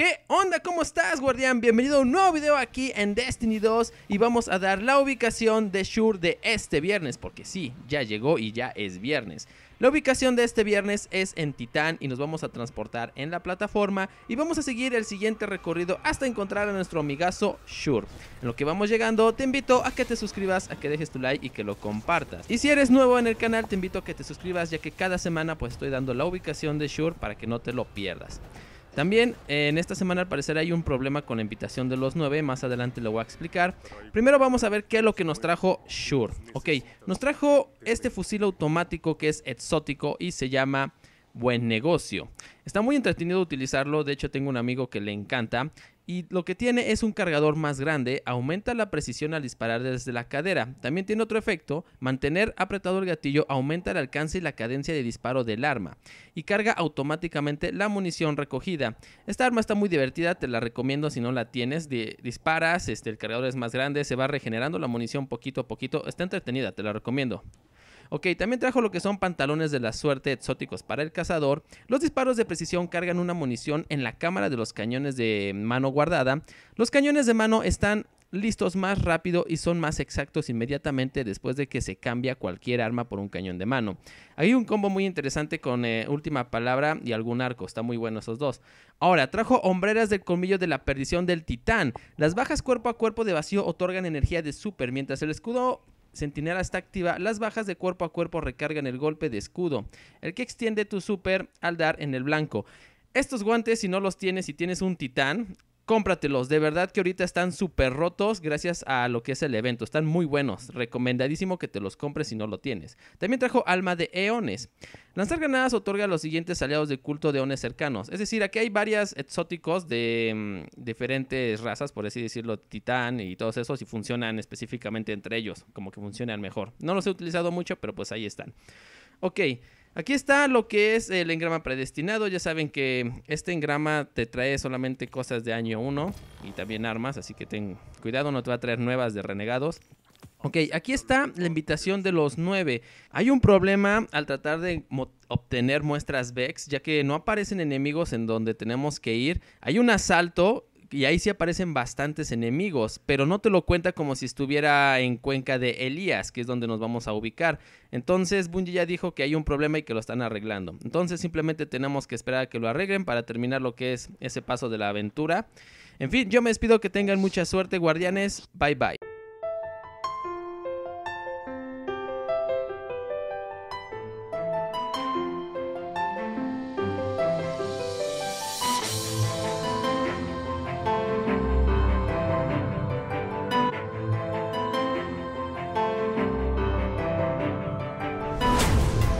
¿Qué onda? ¿Cómo estás, guardián? Bienvenido a un nuevo video aquí en Destiny 2 y vamos a dar la ubicación de Shure de este viernes, porque sí, ya llegó y ya es viernes. La ubicación de este viernes es en Titán y nos vamos a transportar en la plataforma y vamos a seguir el siguiente recorrido hasta encontrar a nuestro amigazo Shure. En lo que vamos llegando, te invito a que te suscribas, a que dejes tu like y que lo compartas. Y si eres nuevo en el canal, te invito a que te suscribas ya que cada semana pues estoy dando la ubicación de Shure para que no te lo pierdas. También eh, en esta semana al parecer hay un problema con la invitación de los nueve, más adelante lo voy a explicar. Primero vamos a ver qué es lo que nos trajo Sure. Ok, nos trajo este fusil automático que es exótico y se llama Buen Negocio. Está muy entretenido utilizarlo, de hecho tengo un amigo que le encanta. Y lo que tiene es un cargador más grande, aumenta la precisión al disparar desde la cadera. También tiene otro efecto, mantener apretado el gatillo aumenta el alcance y la cadencia de disparo del arma. Y carga automáticamente la munición recogida. Esta arma está muy divertida, te la recomiendo si no la tienes. disparas, este, el cargador es más grande, se va regenerando la munición poquito a poquito. Está entretenida, te la recomiendo. Ok, también trajo lo que son pantalones de la suerte exóticos para el cazador. Los disparos de precisión cargan una munición en la cámara de los cañones de mano guardada. Los cañones de mano están listos más rápido y son más exactos inmediatamente después de que se cambia cualquier arma por un cañón de mano. Hay un combo muy interesante con eh, última palabra y algún arco, está muy bueno esos dos. Ahora, trajo hombreras del colmillo de la perdición del titán. Las bajas cuerpo a cuerpo de vacío otorgan energía de super, mientras el escudo Centinela está activa, las bajas de cuerpo a cuerpo recargan el golpe de escudo, el que extiende tu super al dar en el blanco. Estos guantes, si no los tienes, y tienes un titán, cómpratelos. De verdad que ahorita están súper rotos gracias a lo que es el evento. Están muy buenos. Recomendadísimo que te los compres si no lo tienes. También trajo Alma de Eones. Lanzar granadas otorga a los siguientes aliados de culto de Eones cercanos. Es decir, aquí hay varias exóticos de mm, diferentes razas, por así decirlo, titán y todos esos, y funcionan específicamente entre ellos, como que funcionan mejor. No los he utilizado mucho, pero pues ahí están. Ok. Aquí está lo que es el engrama predestinado. Ya saben que este engrama te trae solamente cosas de año 1 y también armas, así que ten cuidado, no te va a traer nuevas de renegados. Ok, aquí está la invitación de los nueve. Hay un problema al tratar de obtener muestras VEX, ya que no aparecen enemigos en donde tenemos que ir. Hay un asalto y ahí sí aparecen bastantes enemigos, pero no te lo cuenta como si estuviera en Cuenca de Elías, que es donde nos vamos a ubicar. Entonces Bungie ya dijo que hay un problema y que lo están arreglando. Entonces simplemente tenemos que esperar a que lo arreglen para terminar lo que es ese paso de la aventura. En fin, yo me despido que tengan mucha suerte, guardianes. Bye bye.